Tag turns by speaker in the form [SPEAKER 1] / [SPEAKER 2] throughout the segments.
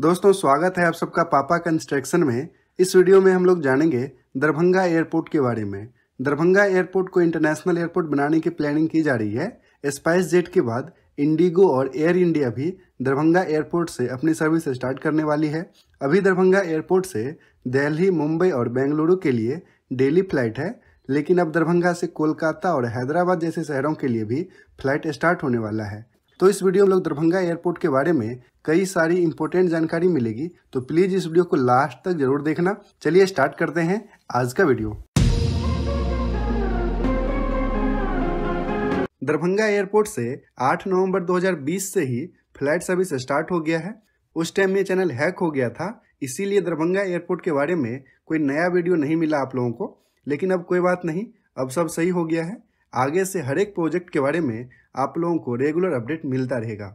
[SPEAKER 1] दोस्तों स्वागत है आप सबका पापा कंस्ट्रक्शन में इस वीडियो में हम लोग जानेंगे दरभंगा एयरपोर्ट के बारे में दरभंगा एयरपोर्ट को इंटरनेशनल एयरपोर्ट बनाने की प्लानिंग की जा रही है स्पाइस जेट के बाद इंडिगो और एयर इंडिया भी दरभंगा एयरपोर्ट से अपनी सर्विस स्टार्ट करने वाली है अभी दरभंगा एयरपोर्ट से दिल्ली मुंबई और बेंगलुरु के लिए डेली फ्लाइट है लेकिन अब दरभंगा से कोलकाता और हैदराबाद जैसे शहरों के लिए भी फ्लाइट स्टार्ट होने वाला है तो इस वीडियो में लोग दरभंगा एयरपोर्ट के बारे में कई सारी इंपॉर्टेंट जानकारी मिलेगी तो प्लीज इस वीडियो को लास्ट तक जरूर देखना चलिए स्टार्ट करते हैं आज का वीडियो दरभंगा एयरपोर्ट से 8 नवंबर 2020 से ही फ्लाइट सर्विस स्टार्ट हो गया है उस टाइम ये चैनल हैक हो गया था इसीलिए दरभंगा एयरपोर्ट के बारे में कोई नया वीडियो नहीं मिला आप लोगों को लेकिन अब कोई बात नहीं अब सब सही हो गया है आगे से हर एक प्रोजेक्ट के बारे में आप लोगों को रेगुलर अपडेट मिलता रहेगा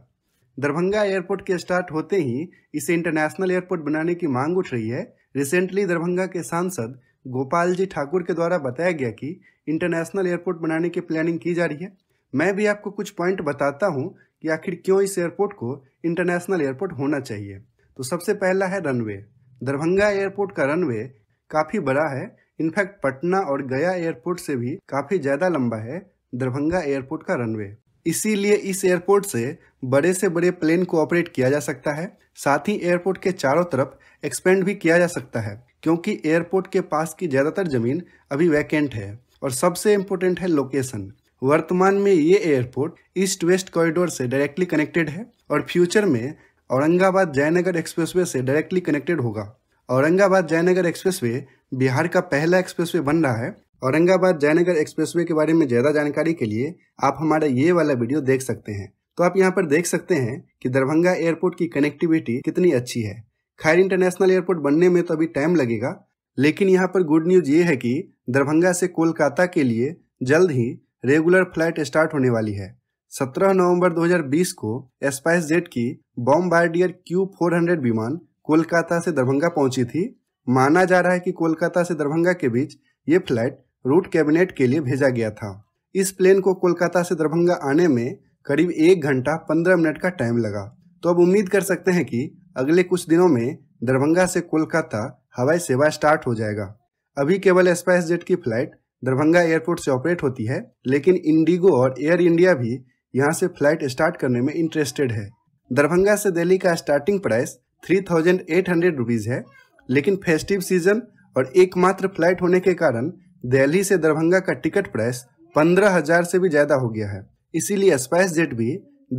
[SPEAKER 1] दरभंगा एयरपोर्ट के स्टार्ट होते ही इसे इंटरनेशनल एयरपोर्ट बनाने की मांग उठ रही है रिसेंटली दरभंगा के सांसद गोपाल जी ठाकुर के द्वारा बताया गया कि इंटरनेशनल एयरपोर्ट बनाने की प्लानिंग की जा रही है मैं भी आपको कुछ पॉइंट बताता हूँ कि आखिर क्यों इस एयरपोर्ट को इंटरनेशनल एयरपोर्ट होना चाहिए तो सबसे पहला है रनवे दरभंगा एयरपोर्ट का रनवे काफ़ी बड़ा है इनफैक्ट पटना और गया एयरपोर्ट से भी काफ़ी ज़्यादा लंबा है दरभंगा एयरपोर्ट का रनवे इसीलिए इस एयरपोर्ट से बड़े से बड़े प्लेन को ऑपरेट किया जा सकता है साथ ही एयरपोर्ट के चारों तरफ एक्सपेंड भी किया जा सकता है क्योंकि एयरपोर्ट के पास की ज़्यादातर ज़मीन अभी वैकेंट है और सबसे इम्पोर्टेंट है लोकेशन वर्तमान में ये एयरपोर्ट ईस्ट वेस्ट कॉरिडोर से डायरेक्टली कनेक्टेड है और फ्यूचर में औरंगाबाद जयनगर एक्सप्रेसवे से डायरेक्टली कनेक्टेड होगा औरंगाबाद जयनगर एक्सप्रेसवे बिहार का पहला एक्सप्रेसवे बन रहा है औरंगाबाद जयनगर एक्सप्रेसवे के बारे में ज़्यादा जानकारी के लिए आप हमारा ये वाला वीडियो देख सकते हैं तो आप यहाँ पर देख सकते हैं कि दरभंगा एयरपोर्ट की कनेक्टिविटी कितनी अच्छी है खैर इंटरनेशनल एयरपोर्ट बनने में तो अभी टाइम लगेगा लेकिन यहाँ पर गुड न्यूज ये है कि दरभंगा से कोलकाता के लिए जल्द ही रेगुलर फ्लाइट स्टार्ट होने वाली है 17 नवंबर 2020 को स्पाइस जेट की बॉम्बार्डियर क्यू 400 विमान कोलकाता से दरभंगा पहुंची थी माना जा रहा है कि कोलकाता से दरभंगा के बीच ये फ्लाइट रूट कैबिनेट के लिए भेजा गया था इस प्लेन को कोलकाता से दरभंगा आने में करीब एक घंटा पंद्रह मिनट का टाइम लगा तो अब उम्मीद कर सकते हैं कि अगले कुछ दिनों में दरभंगा से कोलकाता हवाई सेवा स्टार्ट हो जाएगा अभी केवल स्पाइस जेट की फ्लाइट दरभंगा एयरपोर्ट से ऑपरेट होती है लेकिन इंडिगो और एयर इंडिया भी यहाँ से फ्लाइट स्टार्ट करने में इंटरेस्टेड है दरभंगा से दिल्ली का starting price three thousand eight hundred rupees है लेकिन फेस्टिव सीजन और एकमात्र फ्लाइट होने के कारण दिल्ली से दरभंगा का टिकट प्राइस पंद्रह हजार से भी ज़्यादा हो गया है इसीलिए स्पाइस जेट भी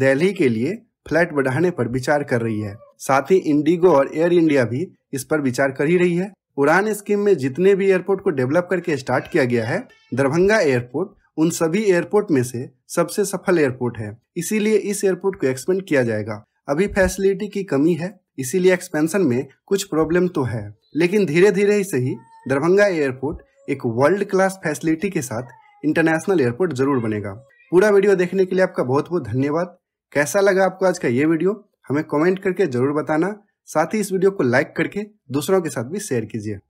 [SPEAKER 1] दिल्ली के लिए फ्लाइट बढ़ाने पर विचार कर रही है साथ ही इंडिगो और एयर इंडिया भी इस पर विचार कर ही रही है उड़ान स्कीम में जितने भी एयरपोर्ट को डेवलप करके स्टार्ट किया गया है दरभंगा एयरपोर्ट उन सभी एयरपोर्ट में से सबसे सफल एयरपोर्ट है इसीलिए इस एयरपोर्ट को एक्सपेंड किया जाएगा अभी फैसिलिटी की कमी है इसीलिए एक्सपेंशन में कुछ प्रॉब्लम तो है लेकिन धीरे धीरे ही सही दरभंगा एयरपोर्ट एक वर्ल्ड क्लास फैसिलिटी के साथ इंटरनेशनल एयरपोर्ट जरूर बनेगा पूरा वीडियो देखने के लिए आपका बहुत बहुत धन्यवाद कैसा लगा आपको आज का ये वीडियो हमें कमेंट करके जरूर बताना साथ ही इस वीडियो को लाइक करके दूसरों के साथ भी शेयर कीजिए